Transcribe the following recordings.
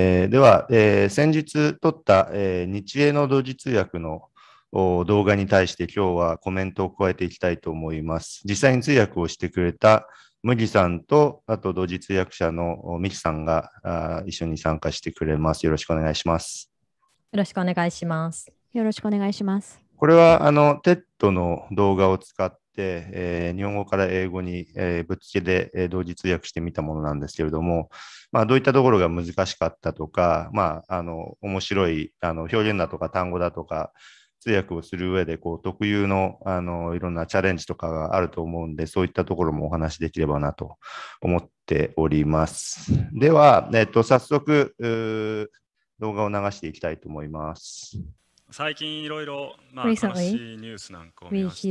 えー、では、えー、先日撮った、えー、日英の同時通訳の動画に対して今日はコメントを加えていきたいと思います。実際に通訳をしてくれた麦さんと、あと同時通訳者のミキさんがあ一緒に参加してくれます。よろしくお願いします。よろしくお願いします。よろしくお願いします。これは、あの、テッドの動画を使っ、えー、日本語から英語に、えー、ぶっつけで、えー、同時通訳してみたものなんですけれども、まあ、どういったところが難しかったとか、まあ、あの面白いあの表現だとか単語だとか通訳をする上でこう特有のあのいろんなチャレンジとかがあると思うんでそういったところもお話しできればなと思っております。では、えっと、早速動画を流していきたいと思います。最近いろいろ、まあ、楽しいニュースなんかを見まし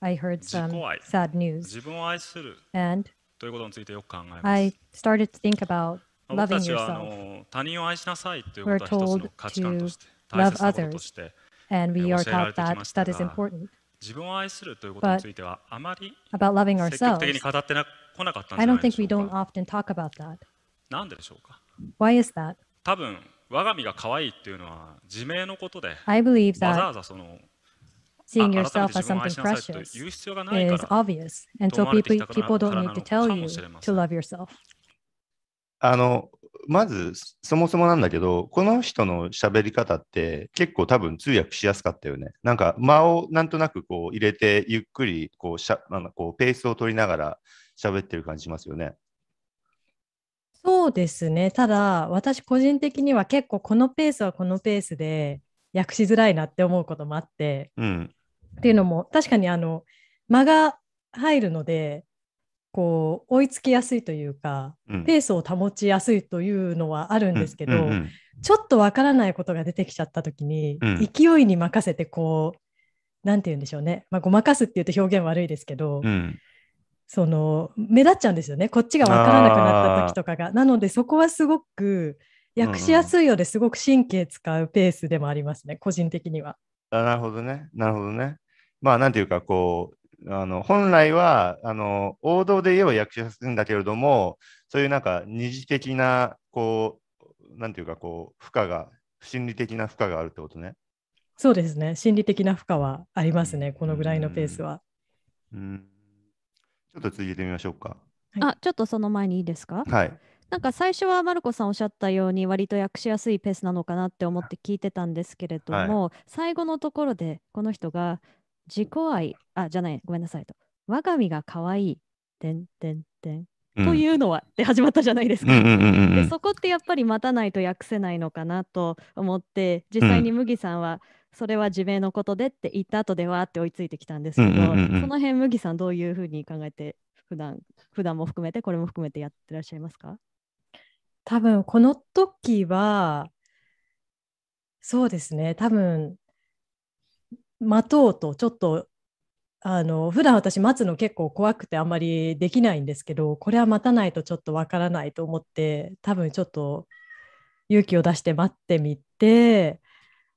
I heard some sad news. 自分を愛する And ということについてよく考えます。I started to think about loving 私はあの他人を愛しなさいということは一つの価値観として、大切なこ And we are taught that that is important. 自分を愛するということについてはあまり積極的に語ってこなかったんじゃないでしょうか。I don't think we don't often talk about that. なんででしょうか Why is that? 多分、我が身が可愛いっていうのは自明のことで、I believe that わざわざその seeing yourself as something precious is obvious. And so people, people don't need to tell you to love yourself. あの、まず、そもそもなんだけど、この人の喋り方って結構多分通訳しやすかったよね。なんか間をなんとなくこう入れて、ゆっくりこうしゃあのこうペースを取りながら喋ってる感じしますよね。そうですね。ただ、私個人的には結構このペースはこのペースで訳しづらいなって思うこともあって、うん、っていうのも確かにあの間が入るのでこう追いつきやすいというか、うん、ペースを保ちやすいというのはあるんですけど、うんうんうん、ちょっとわからないことが出てきちゃった時に、うん、勢いに任せてこう何て言うんでしょうね、まあ、ごまかすって言うと表現悪いですけど、うん、その目立っちゃうんですよねこっちがわからなくなった時とかが。なのでそこはすごく訳しやすいようですごく神経使うペースでもありますね、個人的には。あなるほどね。なるほどね。まあ、なんていうか、こう、あの本来はあの王道で言えば役者するんだけれども、そういうなんか二次的な、こう、なんていうか、こう、負荷が、心理的な負荷があるってことね。そうですね。心理的な負荷はありますね。このぐらいのペースは。うん。ちょっと続けてみましょうか。あ、ちょっとその前にいいですか。はい。なんか最初はマルコさんおっしゃったように割と訳しやすいペースなのかなって思って聞いてたんですけれども、はい、最後のところでこの人が自己愛あじゃないごめんなさいと我が身が可愛いてんてんてんというのはって始まったじゃないですか。でそこってやっぱり待たないと訳せないのかなと思って実際に麦さんは、それは自明のことでって言った後ではって追いついてきたんですけど、その辺麦さんどういうふうに考えて普段普段も含めてこれも含めてやってらっしゃいますか多分この時はそうですね多分待とうとちょっとあの普段私待つの結構怖くてあんまりできないんですけどこれは待たないとちょっとわからないと思って多分ちょっと勇気を出して待ってみて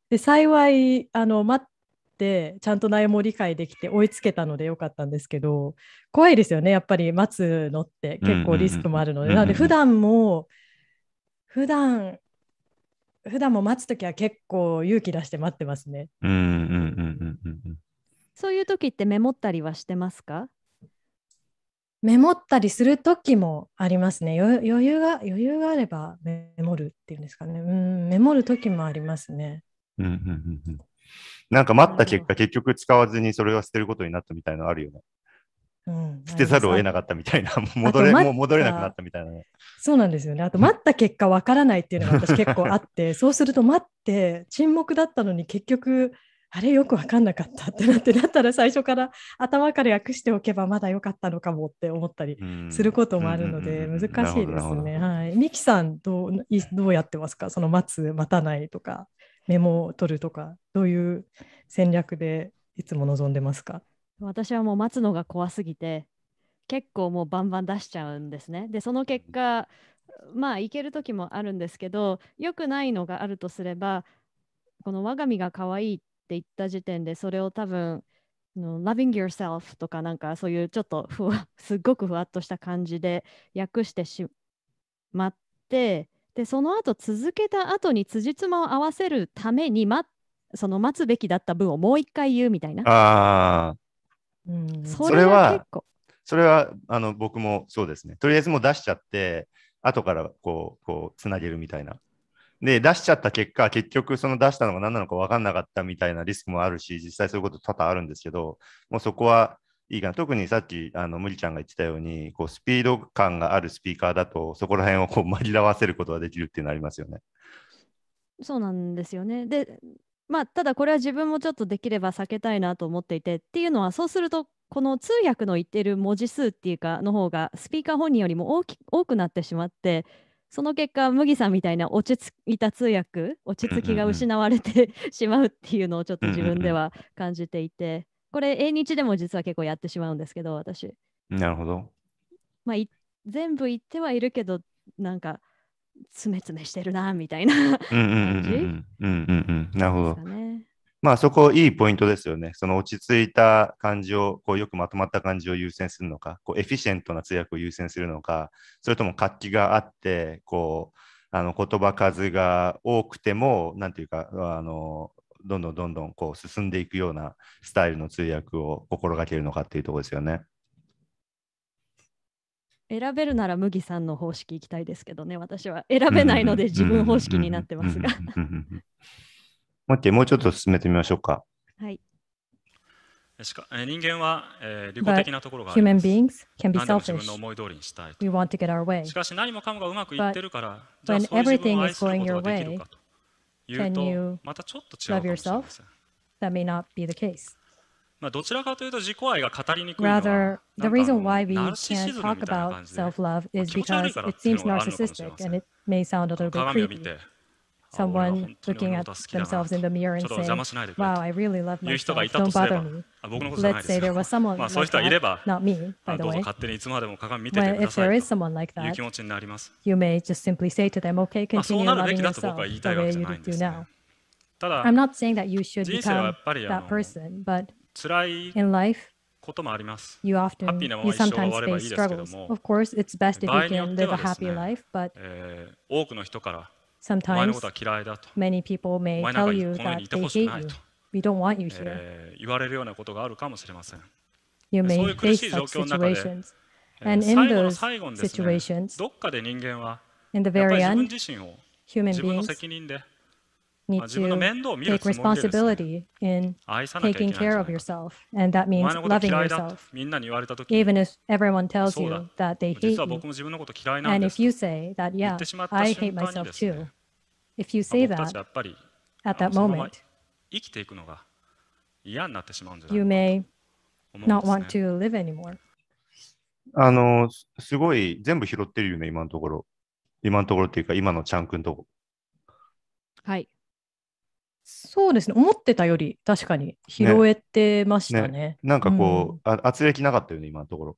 で幸いあの待ってちゃんと悩みも理解できて追いつけたのでよかったんですけど怖いですよねやっぱり待つのって結構リスクもあるので、うんうん、なので普段も普段普段も待つ時は結構勇気出して待ってますね。そういう時ってメモったりはしてますかメモったりする時もありますね。余裕が余裕があればメモるっていうんですかね。うんメモる時もありますね。うんうんうんなんか待った結果、結局使わずにそれは捨てることになったみたいなのあるよね。捨てざるを得なかったみたいな、戻れ、もう戻れなくなったみたいな。そうなんですよね。あと、待った結果わからないっていうのが私結構あって、そうすると待って、沈黙だったのに結局、あれよく分かんなかったってなってだったら最初から頭から訳しておけばまだ良かったのかもって思ったりすることもあるので難しいですね。はい、ミキさんどうどうやってますかその待つ待たないとかメモを取るとかどういう戦略でいつも望んでますか私はもう待つのが怖すぎて結構もうバンバン出しちゃうんですね。でその結果まあ行ける時もあるんですけど良くないのがあるとすればこの我が身が可愛いって言った時点でそれを多分 Loving Yourself とかなんかそういうちょっとふわ すっごくふわっとした感じで訳してしまってでその後続けた後に辻褄を合わせるために、ま、その待つべきだった分をもう一回言うみたいな。それはそれはあの僕もそうですねとりあえずもう出しちゃって後からこうこうつなげるみたいなで、出しちゃった結果、結局その出したのが何なのか分かんなかったみたいなリスクもあるし、実際そういうこと多々あるんですけど、もうそこはいいかな。特にさっき、あの、むりちゃんが言ってたように、こう、スピード感があるスピーカーだと、そこら辺をこう紛らわせることができるっていうのありますよね。そうなんですよね。で、まあ、ただこれは自分もちょっとできれば避けたいなと思っていてっていうのはそうするとこの通訳の言ってる文字数っていうかの方がスピーカー本人よりも大き多くなってしまってその結果麦さんみたいな落ち着いた通訳落ち着きが失われてしまうっていうのをちょっと自分では感じていてこれ永日でも実は結構やってしまうんですけど私なるほど、まあ、全部言ってはいるけどなんかつめつめしてるなみたいな 感じなるほど。まあそこいいポイントですよね。その落ち着いた感じを、こうよくまとまった感じを優先するのか、こうエフィシェントな通訳を優先するのか、それとも活気があって、こう、あの言葉数が多くても、なんていうか、あのどんどんどんどんこう進んでいくようなスタイルの通訳を心がけるのかっていうところですよね。選べるなら麦さんの方式行きたいですけどね、私は選べないので自分方式になってますが。もう一もうちょっと進めてみましょうか。はい。しか人間は、えー、利己的なところがあります。Human beings can be selfish. 自分の思い通りにしたい。We want to get our way. しかし何もかもがうまくいってるから、じゃあそういう自分を愛することができるかというと、またちょっと違うかもしれません。That may not be the case. まあ、どちらかというと自己愛が語りにくいのは Rather, the reason why we can't talk about self-love is because it seems narcissistic and it may sound a little bit creepy. Someone looking at themselves in the mirror and saying, Wow, I really love myself, don't bother me. Let's say there was someone like that, not me, by the way. When, if there is someone like that, you may just simply say to them, Okay, continue loving yourself the way you do now. I'm not saying that you should become that person, but 辛い in life, こともあります。You often, ハッピーな一生終わればいいですけども、of course, it's best if life, but えー、多くの人から、お前のことは嫌いだと、many people may We don't want you here. えー、言われるようなことがあるかもしれません。You may そういう苦しい状況の中で、えー、最後の最後にですね、どっかで人間は、やっぱり自分自身を自分の責任で、need to take responsibility in taking care of yourself. And that means loving yourself. Even if everyone tells you that they hate you, and if you say that, yeah, I hate myself too, if you say that at that moment, you may not want to live anymore. あの、すごい全部拾ってるよね、今のところ。今のところっていうか、今のチャン君とこ。はい。そうですね思ってたより確かに拾えてましたね。ねなんかこう、うん、あ圧力なかったよね今のところ。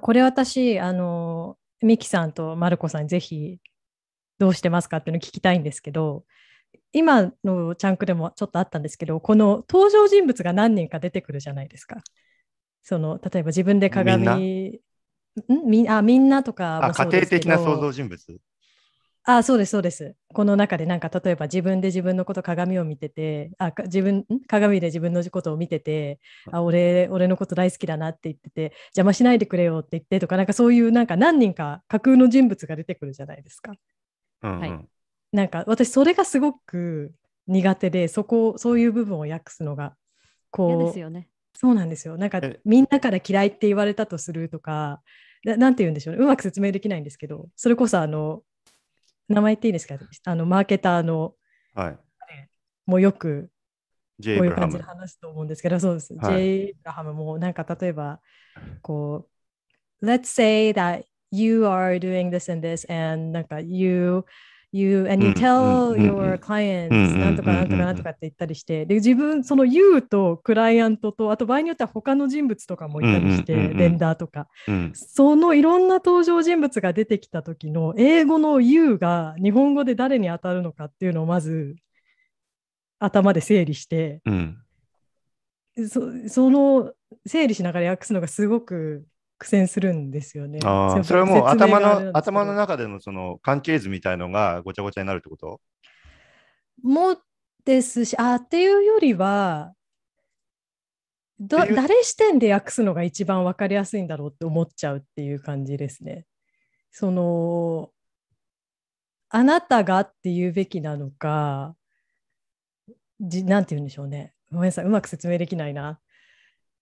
これ私あのミキさんとマルコさんにぜひどうしてますかっていうのを聞きたいんですけど今のチャンクでもちょっとあったんですけどこの登場人物が何人か出てくるじゃないですか。その例えば自分で鏡みんなあみんなとかもそうですけど家庭的な想像人物あそうですそうです。この中でなんか例えば自分で自分のこと鏡を見ててあ自分鏡で自分のことを見ててあ俺俺のこと大好きだなって言ってて邪魔しないでくれよって言ってとかなんかそういうなんか何人か架空の人物が出てくるじゃないですか。うんうん、はい、なんか私それがすごく苦手でそこそういう部分を訳すのがこうですよね。そうなんですよなんかみんなから嫌いって言われたとするとか何て言うんでしょうねうまく説明できないんですけどそれこそあの名前っていいですかあのマーケターの、はい、もうよくこういう感じで話すと思うんですけど、そうです。ジェイブラハムもなんか例えば、こう、Let's say that you are doing this and this and なんか you you and you tell your clients なんとかなんとかなんとかって言ったりして、で、自分、その you とクライアントと、あと場合によっては他の人物とかもいたりして、ベンダーとか、そのいろんな登場人物が出てきた時の英語の you が日本語で誰に当たるのかっていうのをまず頭で整理して、そその整理しながら訳すのがすごく苦戦するんですよね。あそれはもう頭の頭の中でのその関係図みたいのがごちゃごちゃになるってこともですしあっていうよりはど誰視点で訳すのが一番分かりやすいんだろうって思っちゃうっていう感じですね。そのあなたがって言うべきなのかじなんて言うんでしょうねごめんなさいうまく説明できないな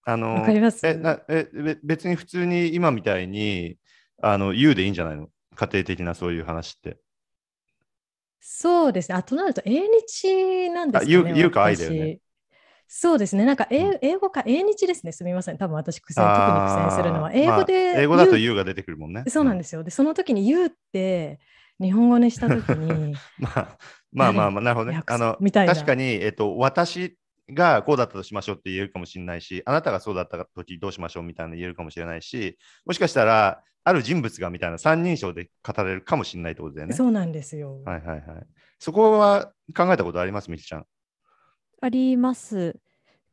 あの、かりますえなえ別に普通に今みたいに、あの、言うでいいんじゃないの家庭的なそういう話って。そうですね。あとなると、英日なんですね。言うか愛だよね。そうですね。なんか英、うん、英語か、英日ですね。すみません。多分私苦戦、特に苦戦するのは。英語で、まあ、英語だとうが出てくるもんね。そうなんですよ。で、その時にうって、日本語にした時に。まあ、まあまあまあ、なるほどね。あの、確かに、えっと、私がこうだったとしましょうって言えるかもしれないし、あなたがそうだった時どうしましょうみたいな言えるかもしれないし、もしかしたら、ある人物がみたいな三人称で語れるかもしれないってことだよね。そうなんですよ。はいはいはい。そこは考えたことあります、みきちゃん。あります。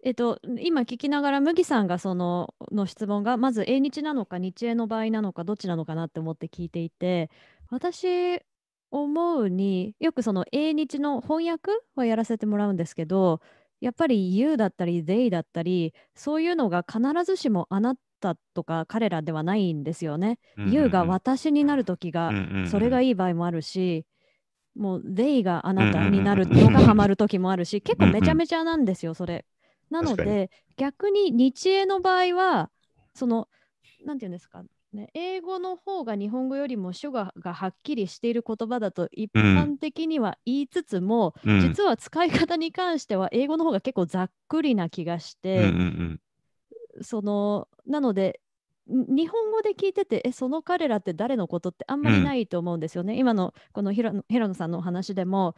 えっと、今聞きながら麦さんがそのの質問がまず英日なのか日英の場合なのかどっちなのかなって思って聞いていて私思うによくその英日の翻訳はやらせてもらうんですけどやっぱり You だったり They だったりそういうのが必ずしもあなたとか彼らではないんですよね。うんうん、you が私になる時が、それがいい場合もあるし、もう They があなたになるのがハマる時もあるし、結構めちゃめちゃなんですよそれ。なので逆に日英の場合はその何て言うんですかね、英語の方が日本語よりも主語がはっきりしている言葉だと一般的には言いつつも、うん、実は使い方に関しては英語の方が結構ざっくりな気がして、うんうんうん、そのなので日本語で聞いててえその彼らって誰のことってあんまりないと思うんですよね。うん、今のこの平野さんのお話でも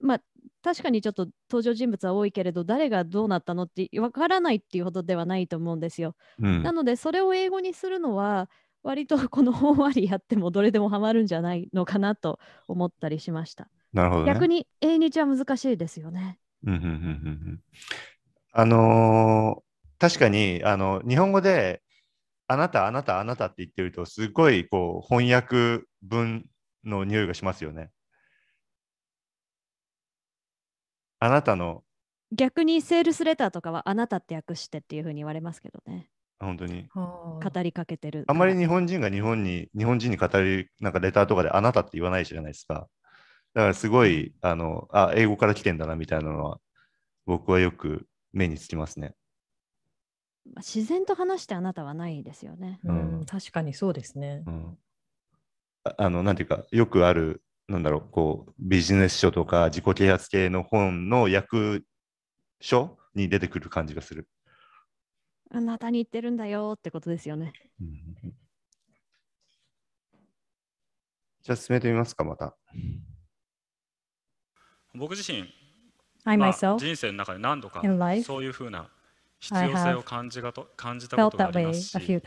まあ、確かにちょっと登場人物は多いけれど誰がどうなったのってわからないっていうほどではないと思うんですよ。うん、なのでそれを英語にするのは割とこの本割わりやってもどれでもハマるんじゃないのかなと思ったりしました。なるほど、ね、逆に英日は難しいですよね。うんうんうんうん、あのー、確かにあの日本語であなたあなたあなたって言ってるとすごいこう翻訳文の匂いがしますよね。あなたの逆にセールスレターとかはあなたって訳してっていうふうに言われますけどね。本当に語りかけてる。あんまり日本人が日本に日本人に語りなんかレターとかであなたって言わないじゃないですか。だからすごいあのあ英語から来てんだなみたいなのは僕はよく目につきますね。自然と話してあなたはないですよね。うん、確かにそうですね。うん、あのなんていうかよくあるなんだろう、こう、ビジネス書とか自己啓発系の本の役所に出てくる感じがする。あなたに言ってるんだよってことですよね。うん、じゃあ進めてみますか、また。僕自身、まあ、人生の中で何度かそういうふうな必要性を感じがと感じたことがありますし。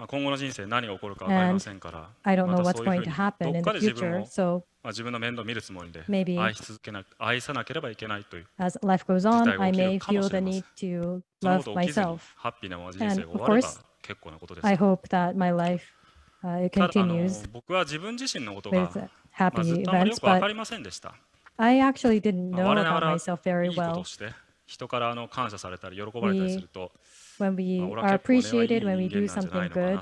まあ、今後の人生何が起こるか分かりませんから、I don't know what's going to happen in the future, so まあ自分の面倒を見るつもりで愛し続けな愛さなければいけないという。As life goes on, I may feel the need to love myself. ハッピーな人生が終われば結構なことです。I hope that my life、uh, continues. 僕は自分自身のことが、まあ、ずっとあまりよく分かりませんでした。I actually didn't know about myself very well. 人からあの感謝されたり喜ばれたりすると、when we are appreciated, when we do something good,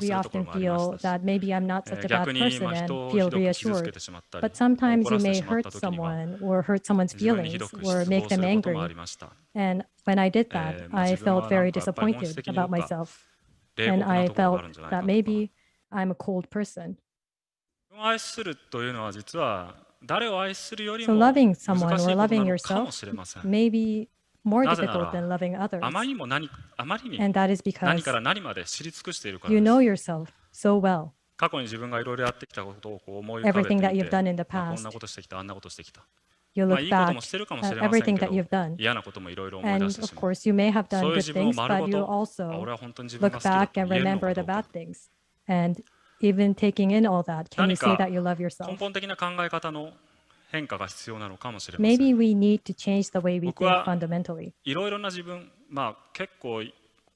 we often feel that maybe I'm not such a bad person and feel reassured. But sometimes you may hurt someone or hurt someone's feelings or make them angry. And when I did that, I felt very disappointed about myself. And I felt that maybe I'm a cold person. So loving someone or loving yourself, maybe more difficult than loving others. And that is because you know yourself so well, everything that you've done in the past. You look back at everything that you you've done. 嫌なこともいろいろ思い And of course, you may have done good things, but you also look back and remember the bad things. And even taking in all that, can you say that you love 根 yourself? 本的な考え方の変化が必要なのかもしれません。Maybe we need to change the way we think fundamentally. いろいろな自分、まあ結構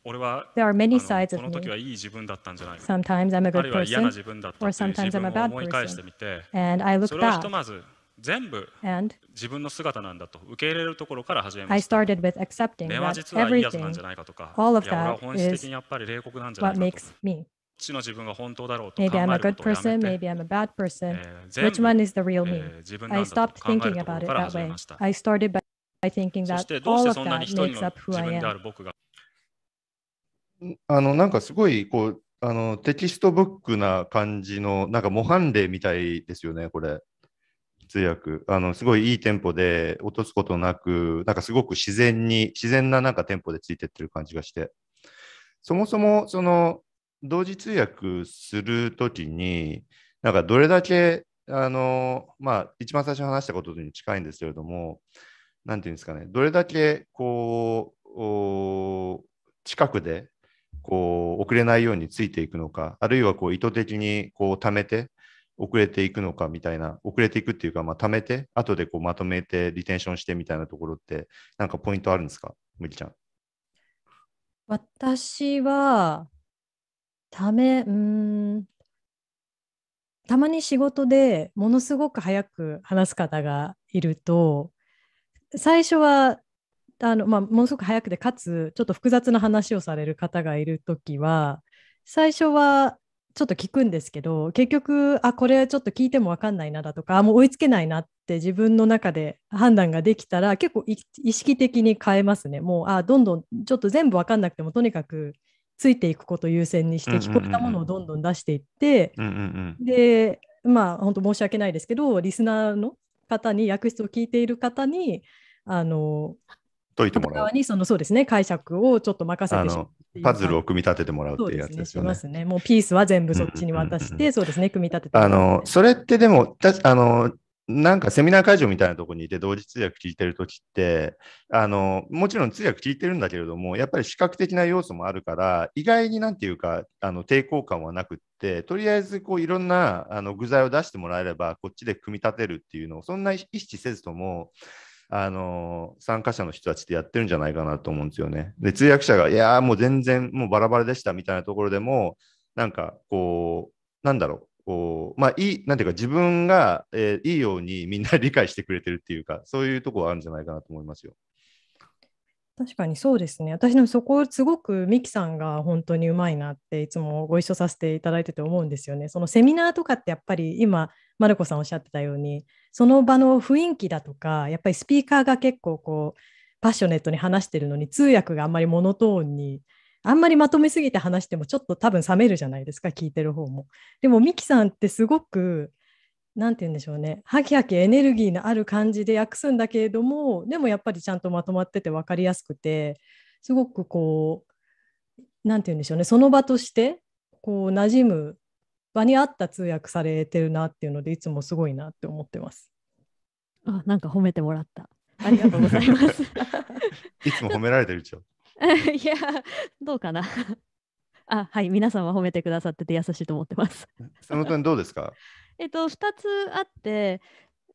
俺は There are many sides of me. この時はいい自分だったんじゃないか。Sometimes I'm a good person. あるいは嫌な自分だったっていう自分を思い返してみて、And I look back. それをひとまず全部自分の姿なんだと受け入れるところから始めました。根は実はいいやつなんじゃないかとか、all of that いや俺は本質的にやっぱり冷酷なんじゃないかとか。ちの自分が本当だろうと考え Maybe I'm a る good ことをや person, maybe I'm a bad person. ー Which one is the real me? ー自分なんだと考えるところから始めました。I started by, by thinking that てどうし all て of そんなに t h 一人 makes の up who 自 I 分であ am. る僕があの、なんかすごい、こう、あの、テキストブックな感じの、なんか模範例みたいですよね、これ。通訳。あの、すごいいいテンポで、落とすことなく、なんかすごく自然に、自然ななんかテンポでついてってる感じがして。そもそも、その、同時通訳するときに、なんかどれだけ、あの、まあ、一番最初に話したことに近いんですけれども、なんていうんですかね、どれだけ、こう、近くで、こう、遅れないようについていくのか、あるいは、こう、意図的に、こう、貯めて、遅れていくのかみたいな、遅れていくっていうか、まあ、貯めて、後でこうまとめて、リテンションしてみたいなところって、なんかポイントあるんですか、むりちゃん。私は、ためうんたまに仕事でものすごく早く話す方がいると最初はあの、まあ、ものすごく早くでかつちょっと複雑な話をされる方がいる時は最初はちょっと聞くんですけど結局あこれちょっと聞いても分かんないなだとかあもう追いつけないなって自分の中で判断ができたら結構意識的に変えますねもうあどんどんちょっと全部分かんなくてもとにかくついていくこと優先にして聞こえたものをどんどん出していって、でまあ本当申し訳ないですけどリスナーの方に訳室を聞いている方にあの解いてもらうにそのそうですね解釈をちょっと任せてしまうパズルを組み立ててもらうっていうやつですよね。すね、もうピースは全部そっちに渡して、そうですね組み立ててあのそれってでもたあのなんかセミナー会場みたいなとこにいて同時通訳聞いてるときって、あの、もちろん通訳聞いてるんだけれども、やっぱり視覚的な要素もあるから、意外になんていうか、あの、抵抗感はなくって、とりあえずこういろんなあの具材を出してもらえれば、こっちで組み立てるっていうのを、そんな意識せずとも、あの、参加者の人たちってやってるんじゃないかなと思うんですよね。で、通訳者が、いやもう全然もうバラバラでしたみたいなところでも、なんかこう、なんだろう、こう、まあ、いい、なんていうか、自分が、えー、いいようにみんな 理解してくれてるっていうか、そういうとこはあるんじゃないかなと思いますよ。確かにそうですね。私のそこ、すごくミキさんが本当にうまいなって、いつもご一緒させていただいてて思うんですよね。そのセミナーとかってやっぱり今、マルコさんおっしゃってたように、その場の雰囲気だとか、やっぱりスピーカーが結構こう、パッショネットに話してるのに通訳があんまりモノトーンにあんまりまとめすぎて話してもちょっと多分冷めるじゃないですか聞いてる方も。でもミキさんってすごく何て言うんでしょうねハキハキエネルギーのある感じで訳すんだけれどもでもやっぱりちゃんとまとまってて分かりやすくてすごくこう何て言うんでしょうねその場としてこう馴染む場に合った通訳されてるなっていうのでいつもすごいなって思ってます。あなんか褒めてもらった。ありがとうございます。いつも褒められてるでしょ。いや、どうかな。あはい、皆さんは褒めてくださってて優しいと思ってます。その点どうですか えっと、2つあって、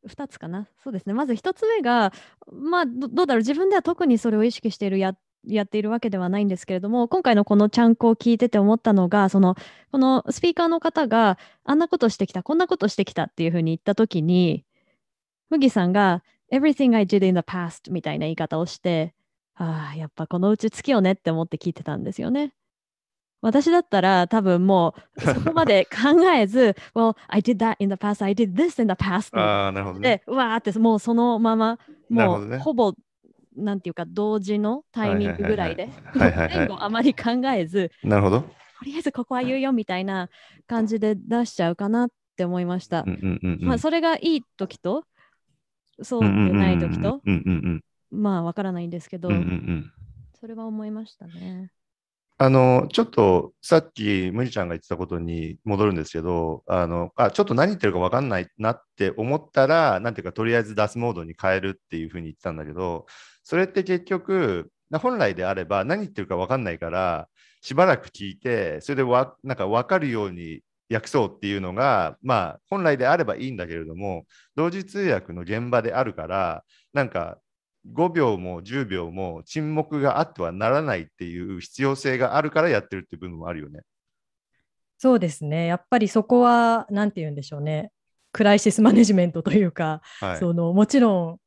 2つかな。そうですね。まず1つ目が、まあど、どうだろう、自分では特にそれを意識しているややっているわけではないんですけれども今回のこのちゃんこを聞いてて思ったのがそのこのスピーカーの方があんなことしてきたこんなことしてきたっていうふうに言った時に麦さんが「Everything I did in the past」みたいな言い方をしてああ、やっぱこのうち月よねって思って聞いてたんですよね。私だったら多分もうそこまで 考えず、Well, I did that in the past, I did this in the past. ああ、なるほどね。で、わーってもうそのまま、もうほぼ、なんていうか同時のタイミングぐらいで、前後あまり考えず、なるほど。とりあえずここは言うよみたいな感じで出しちゃうかなって思いました。まあそれがいい時と、そうでない時と、まあわからないんですけど、うんうんうん、それは思いましたね。あのちょっとさっきむりちゃんが言ってたことに戻るんですけどあのあちょっと何言ってるか分かんないなって思ったら何ていうかとりあえず出すモードに変えるっていうふうに言ってたんだけどそれって結局本来であれば何言ってるか分かんないからしばらく聞いてそれでわなんか分かるように訳そうっていうのがまあ本来であればいいんだけれども同時通訳の現場であるからなんか5秒も10秒も沈黙があってはならないっていう必要性があるからやってるっていう部分もあるよね。そうですねやっぱりそこは何て言うんでしょうねクライシスマネジメントというか、はい、そのもちろん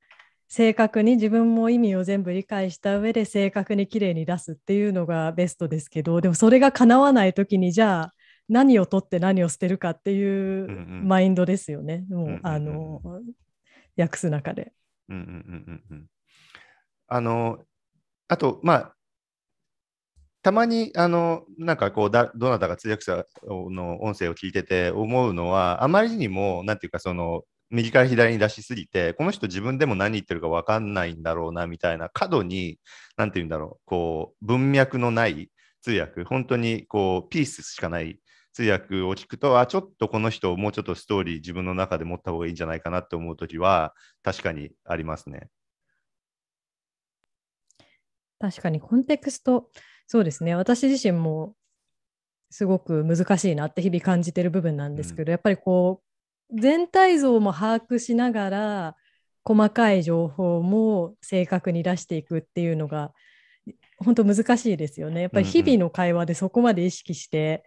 正確に自分も意味を全部理解した上で正確にきれいに出すっていうのがベストですけどでもそれが叶わない時にじゃあ何を取って何を捨てるかっていうマインドですよね、もう、あの、訳す中で。うんうんうんうんあの、あと、まあ、たまにあのなんかこうだどなたか通訳者の音声を聞いてて思うのはあまりにもなんていうかその右から左に出しすぎてこの人自分でも何言ってるか分かんないんだろうなみたいな過度に何て言うんだろうこう文脈のない通訳本当にこうピースしかない通訳を聞くとあちょっとこの人もうちょっとストーリー自分の中で持った方がいいんじゃないかなって思う時は確かにありますね。確かにコンテクスト、そうですね。私自身もすごく難しいなって日々感じてる部分なんですけど、うん、やっぱりこう全体像も把握しながら細かい情報も正確に出していくっていうのが本当難しいですよね。やっぱり日々の会話でそこまで意識して、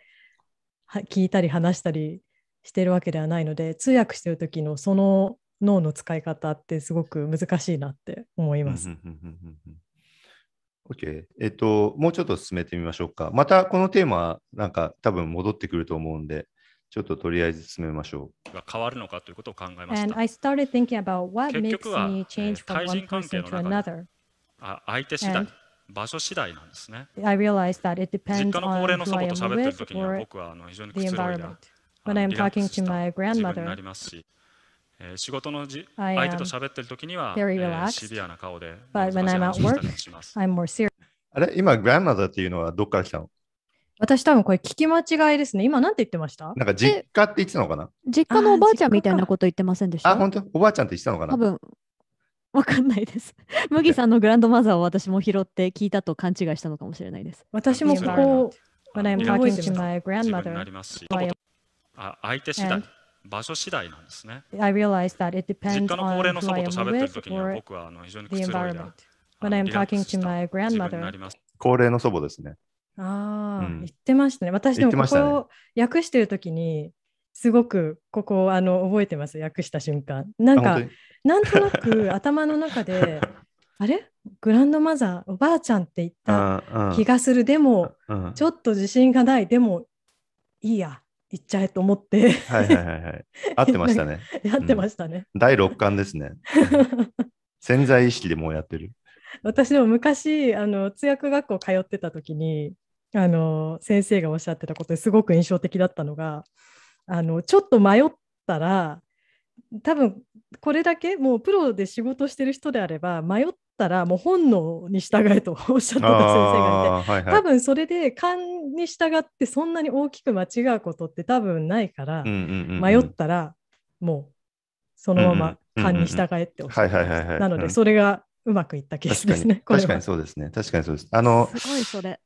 うんうん、聞いたり話したりしてるわけではないので通訳してる時のその脳の使い方ってすごく難しいなって思います。OK。えっと、もうちょっと進めてみましょうか。またこのテーマ、なんか多分戻ってくると思うんで、ちょっととりあえず進めましょう。変わるのかということを考えました。結局は、えー、対人関係の中で、相手次第、And、場所次第なんですね。I realized that it depends 実家の高齢の祖母と喋ってる時は、僕はあの非常にくつろいで、自分になりますし。え仕事のじ相手と喋ってる時には、えー、シビアな顔であれ今、グランマザーっていうのはどっから来たの私多分これ聞き間違いですね。今なんて言ってましたなんか実家って言ってたのかな実家のおばあちゃんみたいなこと言ってませんでしたあ、本当おばあちゃんって言ってたのかな多分わかんないです。麦さんのグランドマザーを私も拾って聞いたと勘違いしたのかもしれないです。私もここ、When I'm talking to my grandmother, 相手次第。場所次第なんですね。I realize that it depends 実家の高齢の祖母と喋ってる時にははあの非常にくいだ。When I'm talking to my grandmother. 高齢の祖母ですね。ああ、うん、言ってましたね。私でもここを訳してるときに、すごくここあの覚えてます、訳した瞬間。なんか、なんとなく頭の中で、あれグランドマザー、おばあちゃんって言った気がする。でも、ちょっと自信がない。でも、いいや。行っちゃえと思ってはいはいはいはい。合ってましたね。やってましたね。うん、第6巻ですね。潜在意識でもうやってる。私でも昔あの通訳学校通ってた時にあの先生がおっしゃってたことですごく印象的だったのがあのちょっと迷ったら多分これだけもうプロで仕事してる人であれば迷ったらもう本能に従えとおっしゃってた先生がいて、はいはい、多分それで勘に従ってそんなに大きく間違うことって多分ないから、うんうんうん、迷ったらもうそのまま勘に従えっておっしゃってなのでそれがうまくいったケースですね。確かにそうですね。確かにそうです。あの、すごいそれ。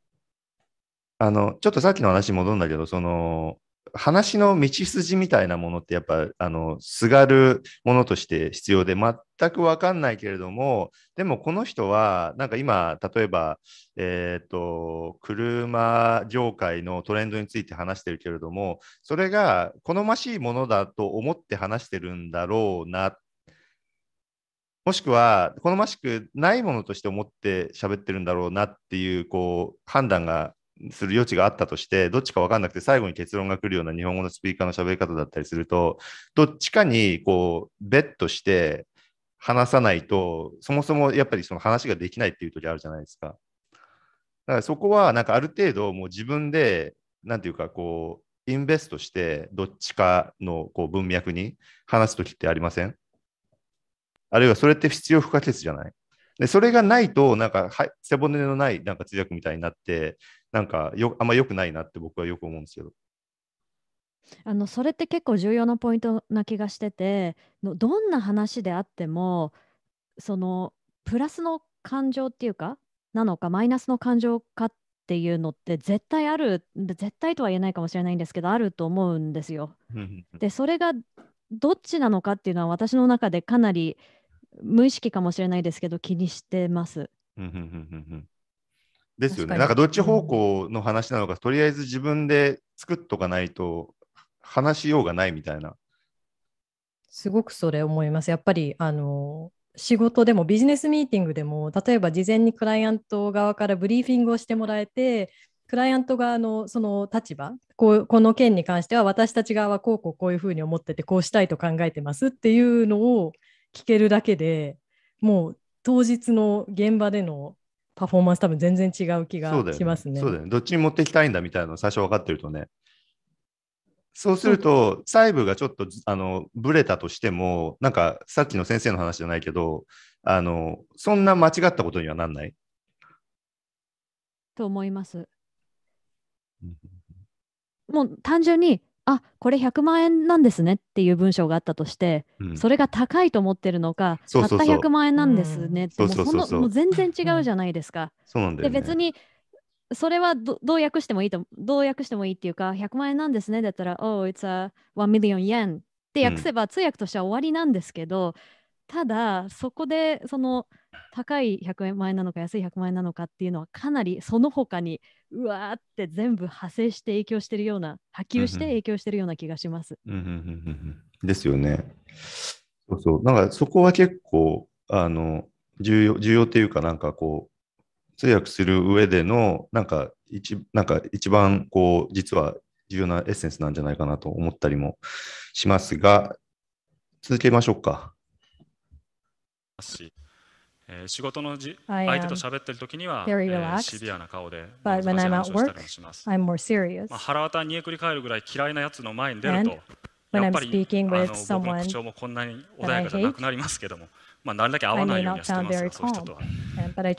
あの、ちょっとさっきの話戻るんだけど、その、話の道筋みたいなものってやっぱあのすがるものとして必要で全く分かんないけれどもでもこの人はなんか今例えば、えーと、と車業界のトレンドについて話してるけれどもそれが好ましいものだと思って話してるんだろうなもしくは好ましくないものとして思って喋ってるんだろうなっていうこう判断がする余地があったとして、どっちか分かんなくて、最後に結論が来るような日本語のスピーカーの喋り方だったりすると、どっちかにこう、ベットして、話さないと、そもそもやっぱりその話ができないっていう時あるじゃないですか。だからそこはなんかある程度もう自分で、何ていうかこう、インベストしてどっちかのこう文脈に話す時ってありませんあるいはそれって必要不可欠じゃないで、それがないと、なんか、背骨のないなんか通訳みたいになって、なんかよ、あんまよくないなって僕はよく思うんですけど。あのそれって結構重要なポイントな気がしててどんな話であってもそのプラスの感情っていうかなのかマイナスの感情かっていうのって絶対ある絶対とは言えないかもしれないんですけどあると思うんですよ。でそれがどっちなのかっていうのは私の中でかなり無意識かもしれないですけど気にしてます。ですよね。なんかどっち方向の話なのか、とりあえず自分で作っとかないと話しようがないみたいな。すごくそれ思います。やっぱりあの仕事でもビジネスミーティングでも例えば事前にクライアント側からブリーフィングをしてもらえてクライアント側のその立場この件に関しては私たち側はこうこうこういうふうに思っててこうしたいと考えてますっていうのを聞けるだけでもう当日の現場でのパフォーマンス多分全然違う気がしますね。そうだよね。どっちに持っていきたいんだみたいなの最初分かってるとね。そうすると、細部がちょっとあのブレたとしても、なんかさっきの先生の話じゃないけど、あのそんな間違ったことにはなんないと思います。もう単純にあこれ100万円なんですねっていう文章があったとして、うん、それが高いと思ってるのかたった100万円なんですねってもう全然違うじゃないですか。そうなんだ、ね、で別にそれはどう訳してもいいとどう訳してもいいっていうか100万円なんですねだったら「Oh, it's a 1 million yen」って訳せば通訳としては終わりなんですけど、うん、ただそこでその「高い100万円なのか安い100万円なのかっていうのはかなりその他にうわーって全部派生して影響してるような波及して影響してるような気がします。うんうんですよね。そうそうなんかそこは結構あの重要重要っていうかなんかこう通訳する上でのなんか一なんか一番こう実は重要なエッセンスなんじゃないかなと思ったりもしますが続けましょうか。えー、仕事のじ相手と喋ってる時には、えー、シビアな顔で、まあ、難はい話をしたりもします。まあ、腹渡煮えくり返るぐらい嫌いなやつの前に出ると、やっぱりあは僕の口調もこんなに穏やかじゃなくなりますけども。まあ、なるだけ合わないようにしてますが、そういう人とは。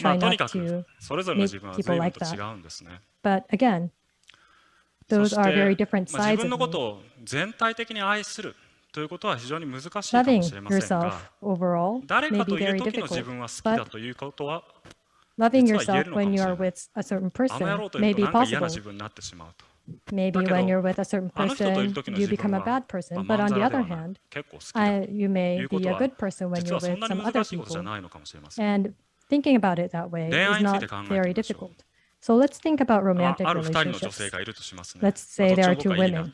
まあ、とにかく、それぞれの自分は随分と違うんですね。b は t は g は i は t は o は e は r は v は r は d は f は e は e は t は i は e は o は m は自分のことを全体的に愛する。ということは非常に難しいかもしれませんが、誰かといる時の自分は好きだということは、Loving yourself when you are with a certain person may be possible. Maybe when you're with a certain person, you become a bad person. But on the other hand, I, you may be a good person when you're with some other people. And thinking about it that way is not very difficult. So let's think about romantic relationships. Let's say there are two women.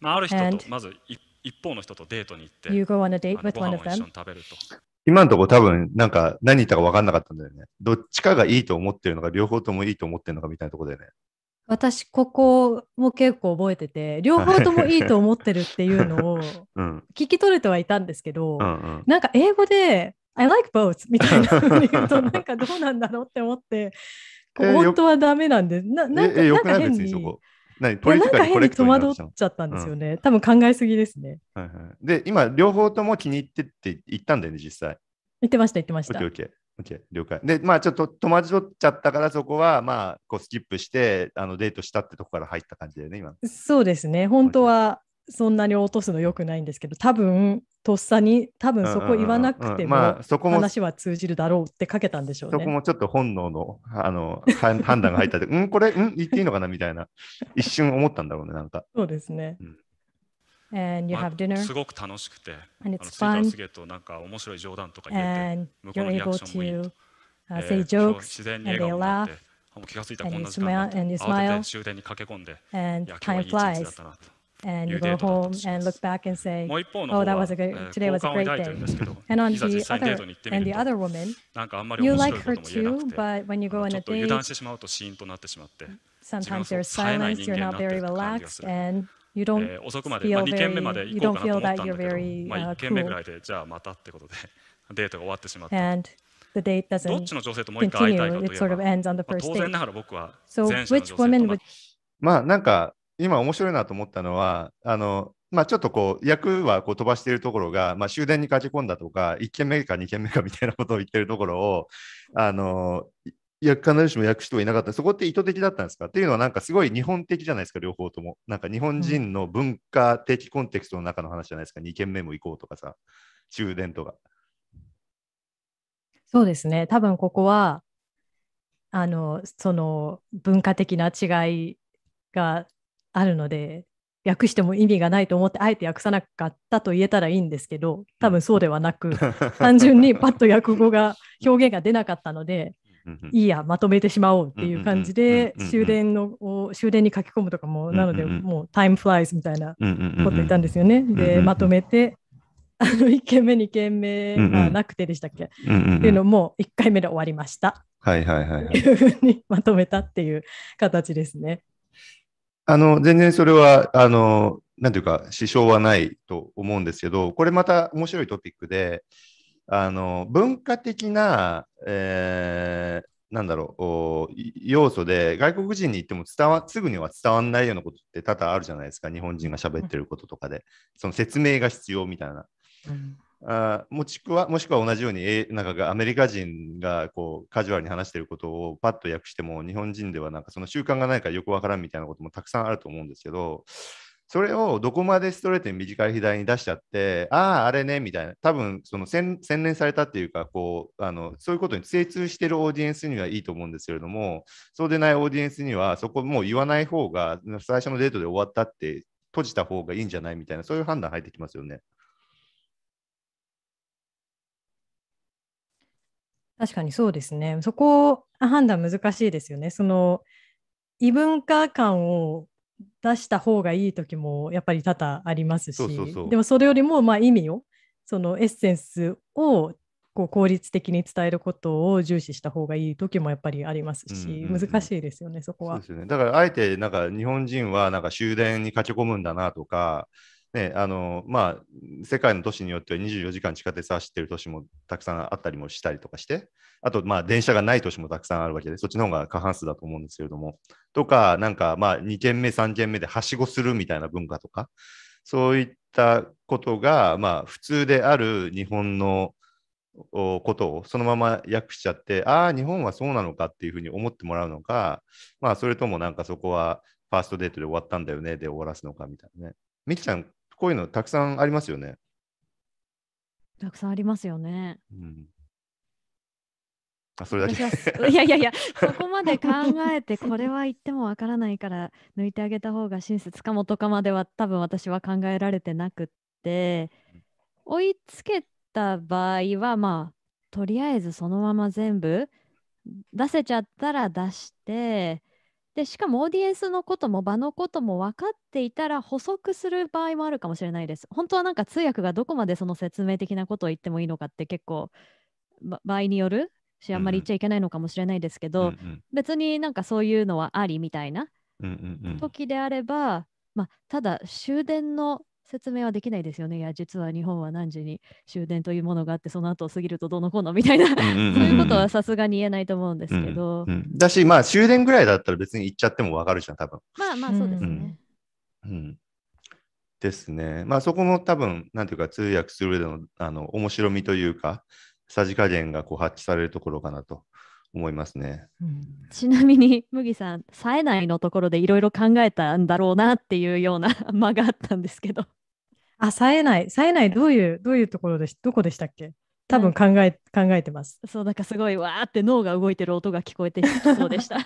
まあ、ある人とまず一方の人とデートに行って、you 食べると。今のところ多分、なんか何言ったか分かんなかったんだよね。どっちかがいいと思ってるのか、両方ともいいと思ってるのかみたいなところだよね。私、ここも結構覚えてて、両方ともいいと思ってるっていうのを 聞き取れてはいたんですけど、うん、なんか英語で、I like both みたいなに言うと、なんかどうなんだろうって思って、本当はダメなんです。ななんか変に。何ポリティカルコレクトになっちゃっちゃったんですよね、うん、多分考えすぎですね、はいはい、で今両方とも気に入ってって言ったんだよね実際言ってました言ってました OKOK 了解でまあちょっと戸惑っちゃったからそこはまあこうスキップしてあのデートしたってとこから入った感じだよね今そうですね本当はそんなに落とすのよくないんですけど多分とっさに多分そこ言わなくても話は通じるだろうってかけたんでしょうね。そこもちょっと本能のあの 判断が入ったで、うん、これ、うん、言っていいのかなみたいな、一瞬思ったんだろうね、なんか。そうですね。うん And you have dinner. すごく楽しくて、And it's fun. すげえとなんか面白い冗談とか言えて、向こうのリアクションもいい a n d y laugh. もう気がつ終電に駆け込んで、and time flies. and you, go home and look back and say, "Oh, that was a good uh, Today was a great day." and on the other and the other woman, you like her too, but when you go on a date, sometimes there's silence. You're not very relaxed and you don't feel very, you don't feel that you're very uh, cool. and the date doesn't continue. It sort of ends on the first date. So which woman would まあなんか今面白いなと思ったのは、あの、まあ、ちょっとこう、役はこう飛ばしているところが、まあ、終電に駆け込んだとか、1件目か2件目かみたいなことを言ってるところを、あの、いや必ずしも役人はいなかった、そこって意図的だったんですかっていうのは、なんかすごい日本的じゃないですか、両方とも。なんか日本人の文化的コンテクストの中の話じゃないですか、2件目も行こうとかさ、終電とか。そうですね、多分ここは、あのその文化的な違いがあるので訳しても意味がないと思ってあえて訳さなかったと言えたらいいんですけど多分そうではなく単純にパッと訳語が表現が出なかったのでいいやまとめてしまおうっていう感じで終電の終電に書き込むとかもなのでもうタイムフライズみたいなこと言ったんですよね。でまとめてあの1件目2件目がなくてでしたっけ、うんうん、っていうのも1回目で終わりました。はいはいはい、はい。いうふうにまとめたっていう形ですね。あの、全然それは、あの、なんていうか、支障はないと思うんですけど、これまた面白いトピックで、あの、文化的な、えー、なんだろう要素で外国人に言っても伝わすぐには伝わらないようなことって多々あるじゃないですか日本人が喋ってることとかで、その説明が必要みたいな、うん、あもしくはもしくは同じように、えなんかアメリカ人がこうカジュアルに話していることをパッと訳しても日本人ではなんかその習慣がないからよくわからんみたいなこともたくさんあると思うんですけどそれをどこまでストレートに短い左に出しちゃってあああれねみたいな多分その洗練されたっていうかこうあのそういうことに精通してるオーディエンスにはいいと思うんですけれどもそうでないオーディエンスにはそこもう言わない方が最初のデートで終わったって閉じた方がいいんじゃないみたいなそういう判断入ってきますよね。確かにそうですね。そこ、判断難しいですよね。その異文化感を出した方がいい時もやっぱり多々ありますしでもそれよりもまあ意味をそのエッセンスをこう効率的に伝えることを重視した方がいい時もやっぱりありますし、うんうん、難しいですよねそこは、ね、だからあえてなんか日本人はなんか終電に勝ち込むんだなとかねあのまあ、世界の都市によっては24時間地下鉄走ってる都市もたくさんあったりもしたりとかして、あと、まあ、電車がない都市もたくさんあるわけで、そっちの方が過半数だと思うんですけれども、とか、なんか、まあ、2軒目、3軒目ではしごするみたいな文化とか、そういったことが、まあ、普通である日本のことをそのまま訳しちゃって、ああ、日本はそうなのかっていうふうに思ってもらうのか、まあ、それともなんかそこはファーストデートで終わったんだよねで終わらすのかみたいなね。みきちゃん、こういうのたくさんありますよね。たくさんありますよね。うんあそれだけ いやいやいやそこまで考えてこれは言ってもわからないから抜いてあげた方が親切かもとかまでは多分私は考えられてなくって追いつけた場合はまあとりあえずそのまま全部出せちゃったら出してでしかもオーディエンスのことも場のことも分かっていたら補足する場合もあるかもしれないです。本当はなんか通訳がどこまでその説明的なことを言ってもいいのかって結構、場合によるしあんまり言っちゃいけないのかもしれないですけど、うんうん、別になんかそういうのはありみたいな時であれば、まあ、ただ終電の説明はできないですよね。いや、実は日本は何時に終電というものがあって、その後を過ぎるとどうのこうのみたいな、そういうことはさすがに言えないと思うんですけど。うんうん、だし、まあ終電ぐらいだったら別に行っちゃってもわかるじゃん、多分。まあまあそうですね。うん、うん、ですね。まあそこも多分、なんていうか通訳する上でのあの面白みというか、さじ加減がこう発揮されるところかなと。思いますね、うん、ちなみに麦さん「冴えない」のところでいろいろ考えたんだろうなっていうような間があったんですけどあ、冴えない。冴えない。どういう、どういうところでし、どこでしたっけ多分考え、考えてます。そう、なんかすごいわーって脳が動いてる音が聞こえてそうでした。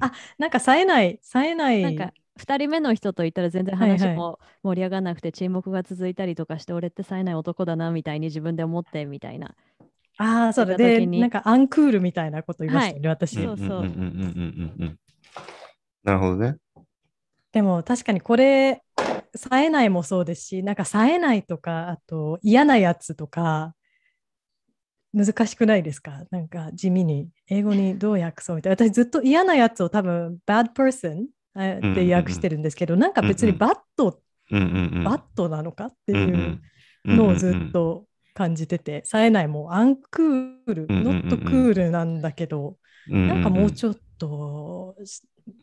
あ、なんか冴えない、冴えない。なんか2人目の人といったら全然話も盛り上がらなくて沈黙が続いたりとかして、俺って冴えない男だなみたいに自分で思ってみたいな。ああ、そうだね。なんかアンクールみたいなこと言いましたよね、はい、私。そうそう。なるほどね。でも確かにこれ冴えないもそうですしなんか冴えないとかあと嫌なやつとか難しくないですかなんか地味に英語にどう訳そうみたいな私ずっと嫌なやつを多分 bad person って訳してるんですけど、うんうんうん、なんか別にバット、うんうんバットなのかっていうのをずっと感じてて冴えないもアンクールノットクールなんだけど、うんうん、なんかもうちょっと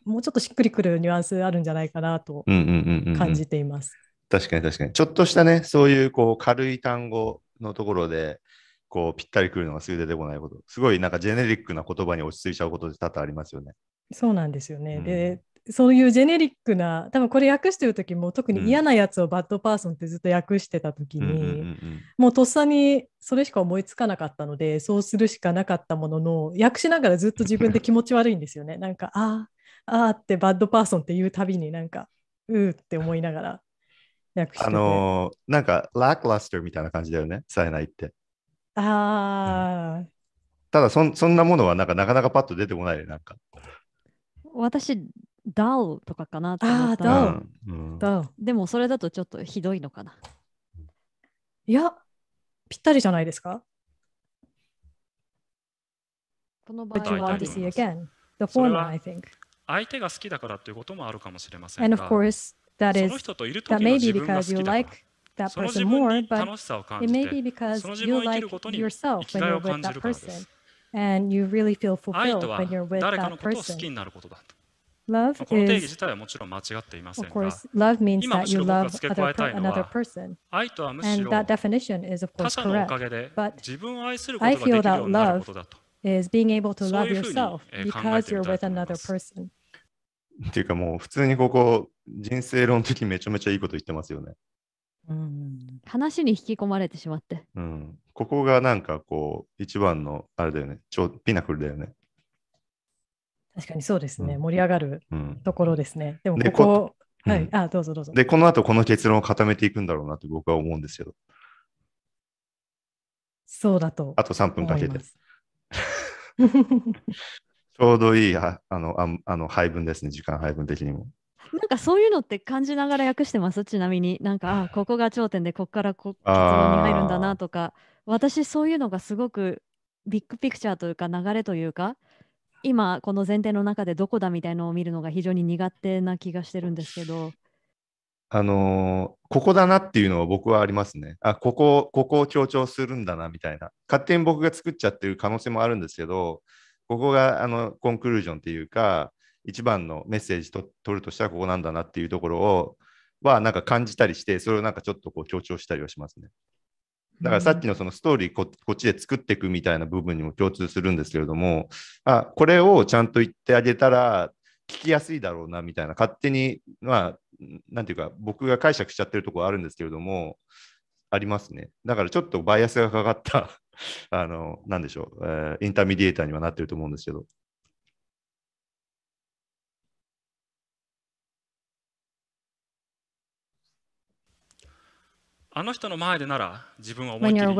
もうちょっとしっくりくるニュアンスあるんじゃないかなと感じています。確かに確かに。ちょっとしたね、そういうこう軽い単語のところで、こうぴったりくるのがすぐ出てこないこと、すごいなんかジェネリックな言葉に落ち着いちゃうことって多々ありますよね。そうなんですよね。うん、で、そういうジェネリックな、多分これ訳してる時も特に嫌なやつをバッドパーソンってずっと訳してた時に、もうとっさにそれしか思いつかなかったので、そうするしかなかったものの、訳しながらずっと自分で気持ち悪いんですよね。なんか、ああ、あーってバッドパーソンって言うたびになんか、うーって思いながら訳して、ね、あのー、なんか、ラックラスターみたいな感じだよね、さえないって。ああ、うん、ただそ、そんなものはなんかなかなかパッと出てこないで、なんか。私、ダウとかかなと思ったああ、ダウ、でもそれだとちょっとひどいのかな。いや、ぴったりじゃないですかこの場合は RDC again. The former, I think. 相手が好きだからということもあるかもしれませんが、course, is, その人といる時の自分が好きだから。that person more, but it may be because you like yourself when you're with that person and you really feel fulfilled when you're with that person. Love is, of course, love means that you love other per another person. And that definition is, of course, correct. But I feel that love is being able to love yourself because you're with another person. っていうかもう普通にここ人生論的にめちゃめちゃいいこと言ってますよね。うん、話に引き込まれてしまって。うん、ここがなんかこう一番のあれだよね、超ピナクルだよね。確かにそうですね、うん、盛り上がるところですね。うん、でもここはい、うん、あどうぞどうぞ。で、この後この結論を固めていくんだろうなって僕は思うんですけど。そうだと。あと3分かけて。ちょうどいいあのあの配分ですね、時間配分的にも。なんかそういうのって感じながら訳してますちなみになんかあここが頂点でここからこ結論に入るんだなとか私そういうのがすごくビッグピクチャーというか流れというか今この前提の中でどこだみたいのを見るのが非常に苦手な気がしてるんですけど。あのー、ここだなっていうのは僕はありますね。あ、ここ、ここを強調するんだなみたいな。勝手に僕が作っちゃってる可能性もあるんですけど、ここがあのコンクルージョンっていうか、一番のメッセージと取るとしたらここなんだなっていうところをはなんか感じたりして、それをなんかちょっとこう強調したりはしますね。だからさっきのそのストーリーこっちで作っていくみたいな部分にも共通するんですけれども、あこれをちゃんと言ってあげたら聞きやすいだろうなみたいな、勝手に、まあ、なんていうか、僕が解釈しちゃってるところあるんですけれども、ありますね。だからちょっとバイアスがかかった あの、なんでしょう、えー、インターミディエーターにはなってると思うんですけど。あの人の前でなら自分は思いっきりリラ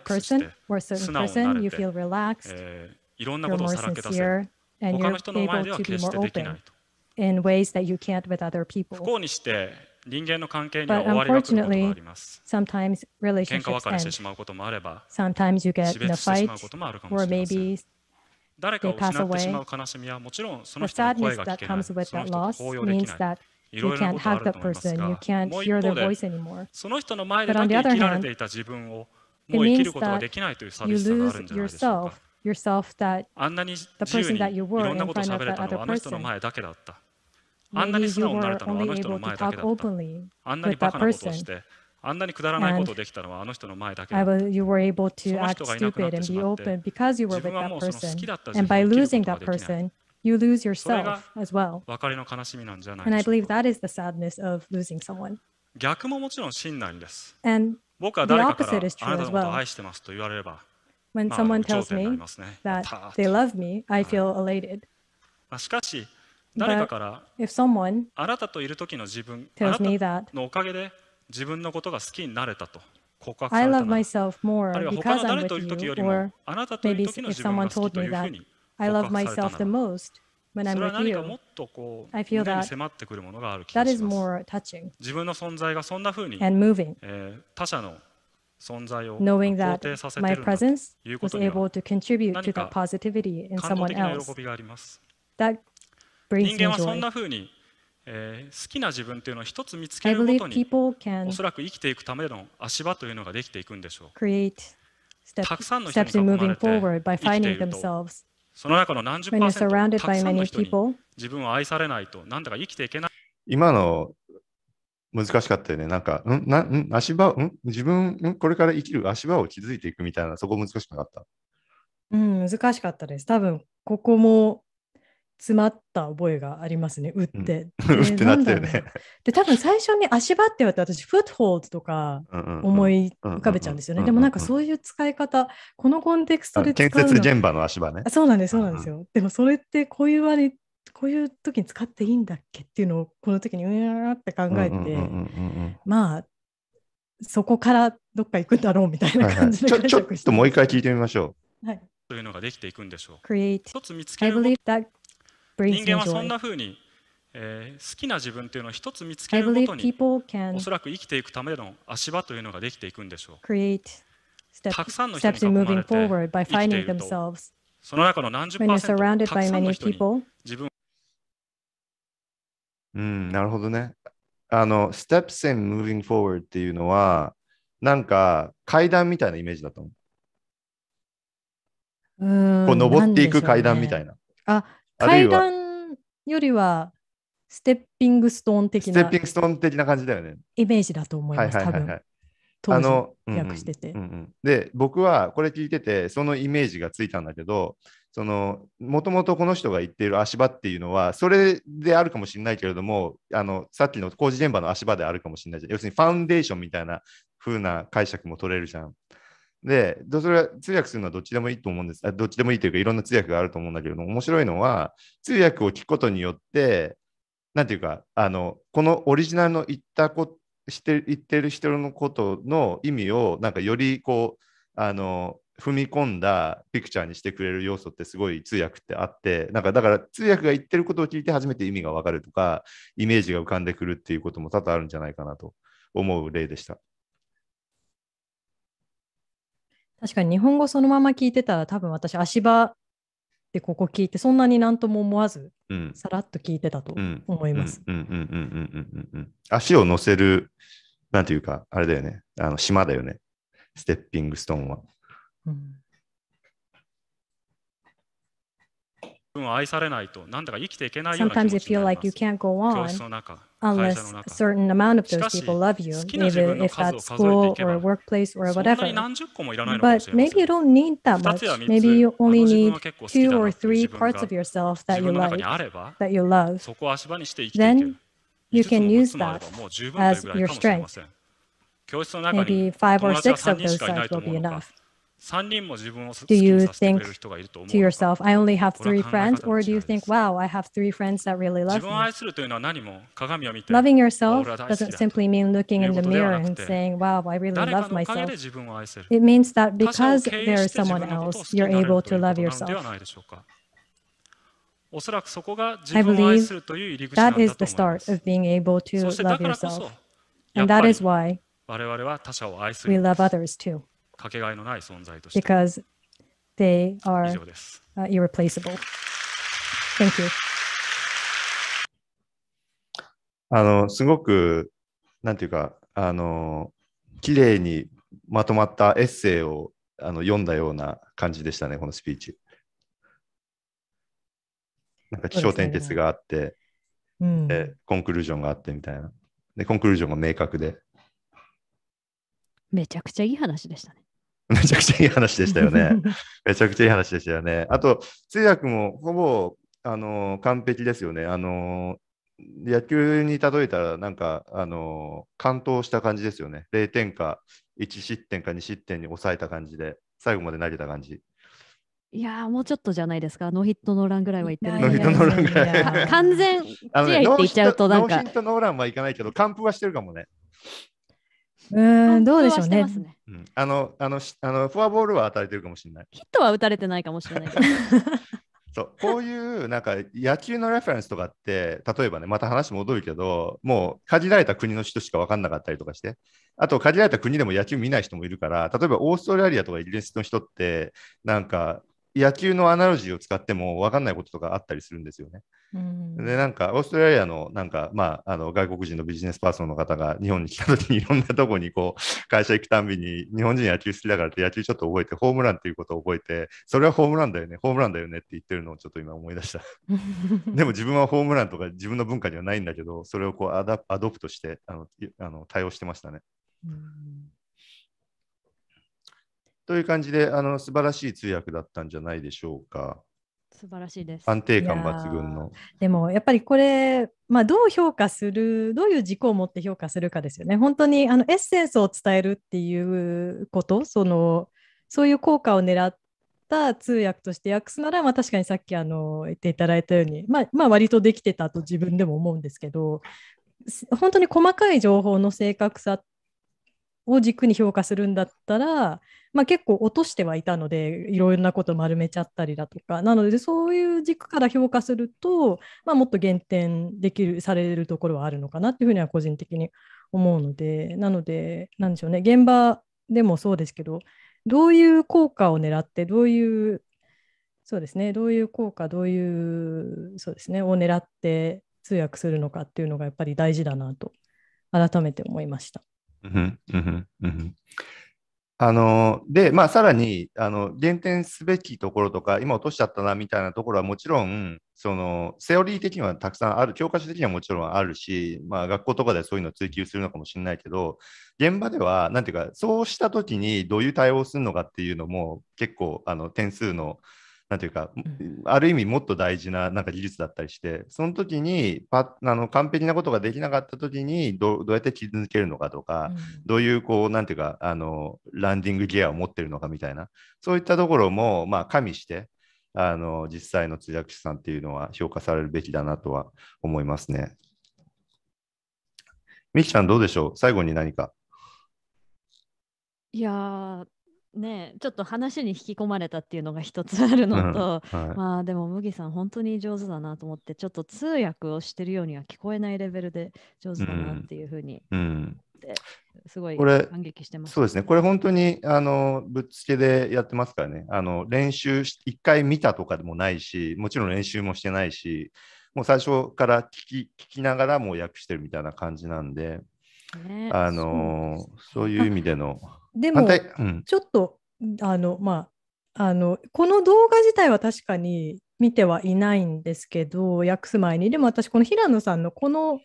ックスして、素直になれて、えー、いろんなことをさらけ出せる。他の人の前では決してできないと。in w い y s that you can't with other people. 不幸にして人間の関係には終わりが来ることがあります。Sometimes relationships 喧嘩別れしてしまうこともあれば、Sometimes you get 死別してしまうこともあるかもしれません。誰かを失ってしまう悲しみはもちろんその人の声が聞けない、その人と抱擁できない。いろいろなことあると思いますが、もう一方で、その人の前でだけ生きられていた自分をもう生きることができないという寂しさがあるんじゃないでしょうか。あんなに自由にいろんなことを喋れたのはあの人の前だけだった。あんなに素直になれたのはあの人の前だけだった。あんなにバカなことをして、あんなにくだらないことをできたのはあの人の前だけだった。その人がいなくなってしまって、自分はもうその好きだった自分を切ることができない。you lose yourself as well. And I believe that is the sadness of losing someone. And the opposite is true as well. When someone tells me that they love me, I feel elated. 誰かから if someone あなたといる時の自分あなたのおかげで自分のことが好きになれたと告白されたなら I love more あるいは他の誰といる時よりも you, あなたといる時の自分が好きというふうに告白されたなら When I'm それは何かもっとこう胸に迫ってくるものがある気がします自分の存在がそんなふうに、えー、他者の存在を肯定させているんだということには何か感動的な喜びがあります人間はそんなふうに、えー、好きな自分というのを一つ見つけることにおそらく生きていくための足場というのができていくんでしょう。たくさんの人に囲まれて生きているとその中の何十パーセントたくさんの人に自分を愛されないとなんだか生きていけない。今の難しかったよね。なんか、うんな、ん足場、うん自分、うんこれから生きる足場を築いていくみたいな、そこ難しくなかった。うん、難しかったです。多分、ここも詰まった覚えがありますね、打って。う ん、打ってなってるね。で、多分最初に足場って言われて、私、フットホールとか思い浮かべちゃうんですよね。でもなんかそういう使い方、このコンテクストで建設現場の足場ね。そうなんです、そうなんですよ。うん、でもそれってこういう割り、こういう時に使っていいんだっけっていうのをこの時にうーって考えてまあそこからどっか行くんだろうみたいな感じで、ちょっともう一回聞いてみましょう。はい、というのができていくんでしょう。Create. 一つ見つける人間はそんなふうに、えー、好きな自分というのを一つ見つけることにおそらく生きていくための足場というのができていくんでしょう。たくさんの人に囲まれて生きているとその中の何十パーセントたくさんの人に自分うん、なるほどね。あの、steps and moving forward っていうのは、なんか階段みたいなイメージだと思う。うんこう登っていく階段みたいな。ね、あ、階段よりはステッピングストーン的な。ステッピングストーン的な感じだよね。イメージだと思います、多分。当時、訳してて、うんうんうんで、僕はこれ聞いてて、そのイメージがついたんだけど、そのもともとこの人が言っている足場っていうのはそれであるかもしれないけれどもあのさっきの工事現場の足場であるかもしれないじゃ要するにファンデーションみたいな風な解釈も取れるじゃんで、それは通訳するのはどっちでもいいと思うんです。あどっちでもいいというか、いろんな通訳があると思うんだけれども、面白いのは、通訳を聞くことによって、なんていうか、あの、このオリジナルの言ったこして言ってる人のことの意味を、なんかよりこう、あの、踏み込んだピクチャーにしてくれる要素ってすごい通訳ってあってなんかだから通訳が言ってることを聞いて初めて意味が分かるとかイメージが浮かんでくるっていうことも多々あるんじゃないかなと思う例でした。確かに日本語そのまま聞いてたら多分私足場でここ聞いてそんなに何とも思わず、うん、さらっと聞いてたと思います。足を乗せるなんていうかあれだよねあの島だよねステッピングストーンは。うん愛されないと、なんだか生きていけないような気持ちになります。unless a certain amount of those people love you, even if that's school or workplace or whatever. But maybe you don't need that much. Maybe you only need two or three parts of yourself that you like, that you love. Then you can use that as your strength. Maybe five or six of those sides will be enough. Do you think to yourself, I only have three friends? Or do you think, wow, I have three friends that really love me? Loving yourself doesn't simply mean looking in the mirror and saying, wow, I really love myself. It means that because there is someone else, you're able to love yourself. I believe that is the start of being able to love yourself. And that is why we love others too. かけがえのない存在として。Because they are、uh, irreplaceable. Thank you. あの、すごく、なんていうか、あの、綺麗にまとまったエッセイをあの読んだような感じでしたね、このスピーチ。なんか、気象転結があって、うね、うん、コンクルージョンがあってみたいな。で、コンクルージョンが明確で。めちゃくちゃいい話でしたね。めちゃくちゃいい話でしたよね。めちゃくちゃいい話でしたよね。あと、通訳もほぼ、あの、完璧ですよね。あの、野球に例えたら、なんか、あの、完投した感じですよね。0点か、1失点か2失点に抑えた感じで、最後まで投げた感じ。いやもうちょっとじゃないですか、ノーヒットノーランぐらいはいってないノーヒットノーランぐらい。完全試合って言っちゃうと、なんか。ノーヒットノーランはいかないけど、完封はしてるかもね。うん、どうでしょうね。ねうん、あの、あの、あのフォアボールは与えてるかもしれない。ヒットは打たれてないかもしれないけど。そうこういうなんか野球のレフェレンスとかって例えばねまた話戻るけどもう限られた国の人しか分かんなかったりとかしてあと限られた国でも野球見ない人もいるから例えばオーストラリアとかイギリスの人ってなんか野球のアナロジーを使っても分かんないこととかあったりするんですよね。うん、でなんかオーストラリアのなんか、まあ、あの外国人のビジネスパーソンの方が日本に来た時にいろんなとこにこう会社行くたんびに日本人野球好きだからって野球ちょっと覚えてホームランっていうことを覚えてそれはホームランだよねホームランだよねって言ってるのをちょっと今思い出した でも自分はホームランとか自分の文化にはないんだけどそれをこうアドプトしてあのあの対応してましたね。うんという感じで、あの素晴らしい通訳だったんじゃないでしょうか。素晴らしいです。安定感抜群の。でもやっぱりこれ、まあ、どう評価する、どういう軸を持って評価するかですよね。本当にあのエッセンスを伝えるっていうこと、そのそういう効果を狙った通訳として訳すなら、まあ、確かにさっきあの言っていただいたように、まあ、まあ、割とできてたと自分でも思うんですけど、本当に細かい情報の正確さっを軸に評価するんだったら、まあ、結構落としてはいたのでいろいろなこと丸めちゃったりだとかなのでそういう軸から評価すると、まあ、もっと減点できるされるところはあるのかなっていうふうには個人的に思うのでなのでなんでしょうね現場でもそうですけどどういう効果を狙ってどういうそうですねどういう効果どういうそうですねを狙って通訳するのかっていうのがやっぱり大事だなと改めて思いました。うんうんうん、あので、まあ、さらにあの減点すべきところとか、今落としちゃったなみたいなところはもちろん、そのセオリー的にはたくさんある、教科書的にはもちろんあるし、まあ、学校とかでそういうのを追求するのかもしれないけど、現場では、なんていうか、そうしたときにどういう対応をするのかっていうのも、結構あの点数の。なんていうか、ある意味もっと大事ななんか技術だったりして、その時にパあの完璧なことができなかった時にど、どうやって傷つけるのかとか、うん、どういう、こう、なんていうか、あの、ランディングギアを持ってるのかみたいな、そういったところも、まあ、加味して、あの、実際の通訳者さんっていうのは評価されるべきだなとは思いますね。みきちゃん、どうでしょう最後に何か。いやねちょっと話に引き込まれたっていうのが一つあるのと、はい、まあでも麦さん本当に上手だなと思ってちょっと通訳をしてるようには聞こえないレベルで上手だなっていうふうに、うん、すごい感激してます、ね、そうですねこれ本当にあのぶっつけでやってますからねあの練習一回見たとかでもないしもちろん練習もしてないしもう最初から聞き聞きながらもう訳してるみたいな感じなんで、ね、あのそういう意味での。でも、うん、ちょっと、あの、まあ、あの、この動画自体は確かに見てはいないんですけど、訳す前に。でも私、この平野さんのこの、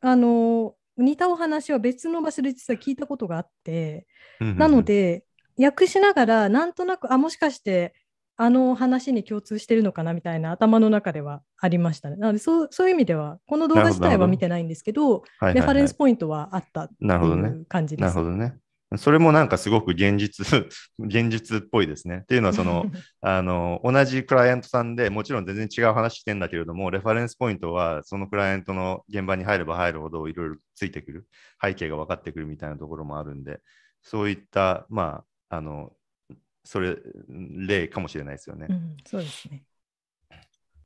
あの、似たお話は別の場所で実は聞いたことがあって、なので、訳しながら、なんとなく、あ、もしかして、あの話に共通してるのかなみたいな頭の中ではありましたね。なのでそうそういう意味ではこの動画自体は見てないんですけど、レファレンスポイントはあったっていう感じです。なるほどね。それもなんかすごく現実、現実っぽいですね。っていうのは、その、あの、同じクライアントさんでもちろん全然違う話してんだけれども、レファレンスポイントは、そのクライアントの現場に入れば入るほど、いろいろついてくる、背景が分かってくるみたいなところもあるんで、そういった、まあ、あの、それ、例かもしれないですよね。うん、そうですね。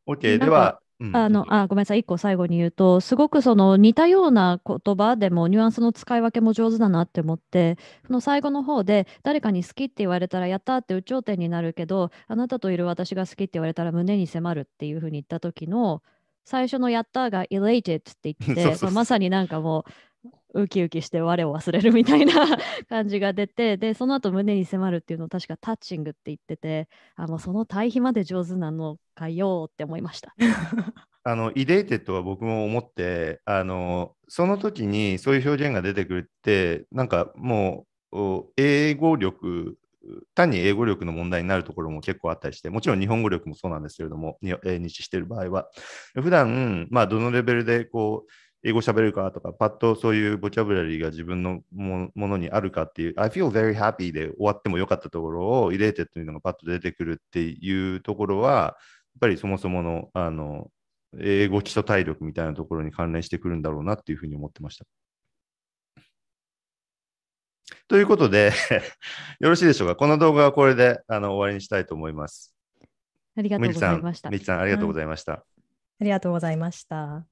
OK、では、あのあごめんなさい、1個最後に言うと、すごくその似たような言葉でもニュアンスの使い分けも上手だなって思って、その最後の方で、誰かに好きって言われたら、やったって有頂天になるけど、あなたといる私が好きって言われたら胸に迫るっていうふうに言った時の、最初のやったが elated って言って、まさになんかもう、ウキウキして我を忘れるみたいな 感じが出てでその後胸に迫るっていうのを確かタッチングって言っててあのその対比まで上手なのかよって思いました。あのイデーテッドは僕も思ってあのその時にそういう表現が出てくるってなんかもう英語力単に英語力の問題になるところも結構あったりして、もちろん日本語力もそうなんですけれども、日している場合は。普段まあどのレベルでこう英語喋れるかとか、パッとそういうボキャブラリーが自分のものにあるかっていう、I feel very happy で終わってもよかったところを入れてというのがパッと出てくるっていうところは、やっぱりそもそものあの英語基礎体力みたいなところに関連してくるんだろうなっていうふうに思ってました。ということで よろしいでしょうか。この動画はこれであの終わりにしたいと思います。ありがとうございました。みちさん、ありがとうございました。ありがとうございました。